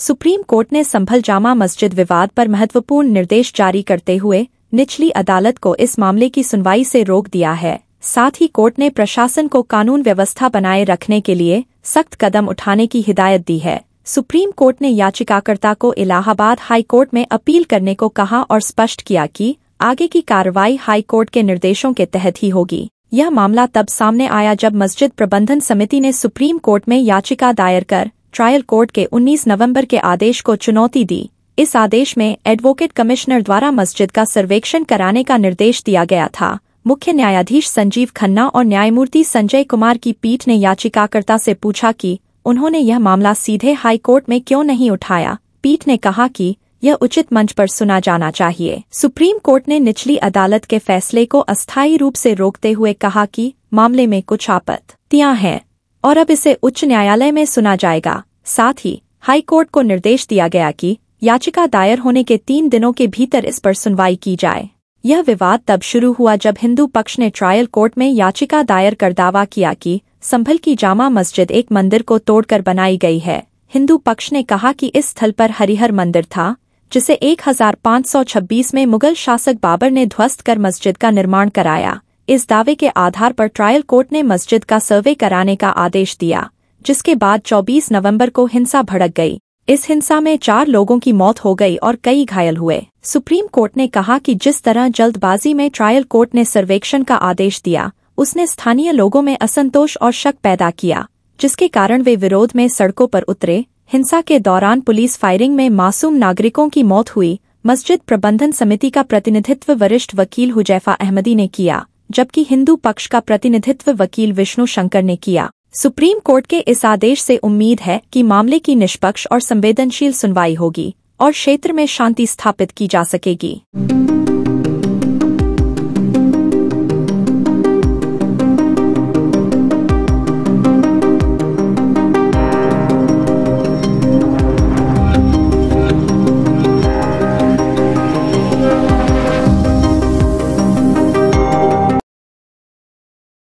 supreme court ने संभल जामा मस्जिद विवाद पर महत्वपूर्ण निर्देश जारी करते हुए निचली अदालत को इस मामले की सुनवाई से रोक दिया है साथ ही कोर्ट ने प्रशासन को कानून व्यवस्था बनाए रखने के लिए सख्त कदम उठाने की हिदायत दी है सुप्रीम कोर्ट ने याचिकाकर्ता को इलाहाबाद हाई कोर्ट में अपील करने को कहा और स्पष्ट किया कि आगे की कार्रवाई हाई कोर्ट के निर्देशों के तहत ही होगी यह मामला तब सामने आया जब मस्जिद प्रबंधन समिति ने सुप्रीम कोर्ट में याचिका दायर कर ट्रायल कोर्ट के 19 नवंबर के आदेश को चुनौती दी इस आदेश में एडवोकेट कमिश्नर द्वारा मस्जिद का सर्वेक्षण कराने का निर्देश दिया गया था मुख्य न्यायाधीश संजीव खन्ना और न्यायमूर्ति संजय कुमार की पीठ ने याचिकाकर्ता से पूछा कि उन्होंने यह मामला सीधे हाई कोर्ट में क्यों नहीं उठाया पीठ ने कहा कि यह उचित मंच पर सुना जाना चाहिए सुप्रीम कोर्ट ने निचली अदालत के फैसले को अस्थायी रूप से रोकते हुए कहा कि मामले में कुछ आपत्तियां हैं और अब इसे उच्च न्यायालय में सुना जाएगा साथ ही हाई कोर्ट को निर्देश दिया गया कि याचिका दायर होने के तीन दिनों के भीतर इस पर सुनवाई की जाए यह विवाद तब शुरू हुआ जब हिंदू पक्ष ने ट्रायल कोर्ट में याचिका दायर कर दावा किया कि संभल की जामा मस्जिद एक मंदिर को तोड़कर बनाई गई है हिंदू पक्ष ने कहा कि इस स्थल पर हरिहर मंदिर था जिसे 1526 में मुगल शासक बाबर ने ध्वस्त कर मस्जिद का निर्माण कराया इस दावे के आधार पर ट्रायल कोर्ट ने मस्जिद का सर्वे कराने का आदेश दिया जिसके बाद 24 नवंबर को हिंसा भड़क गई इस हिंसा में चार लोगों की मौत हो गई और कई घायल हुए सुप्रीम कोर्ट ने कहा कि जिस तरह जल्दबाजी में ट्रायल कोर्ट ने सर्वेक्षण का आदेश दिया उसने स्थानीय लोगों में असंतोष और शक पैदा किया जिसके कारण वे विरोध में सड़कों पर उतरे हिंसा के दौरान पुलिस फायरिंग में मासूम नागरिकों की मौत हुई मस्जिद प्रबंधन समिति का प्रतिनिधित्व वरिष्ठ वकील हुजैफा अहमदी ने किया जबकि हिंदू पक्ष का प्रतिनिधित्व वकील विष्णु शंकर ने किया सुप्रीम कोर्ट के इस आदेश से उम्मीद है कि मामले की निष्पक्ष और संवेदनशील सुनवाई होगी और क्षेत्र में शांति स्थापित की जा सकेगी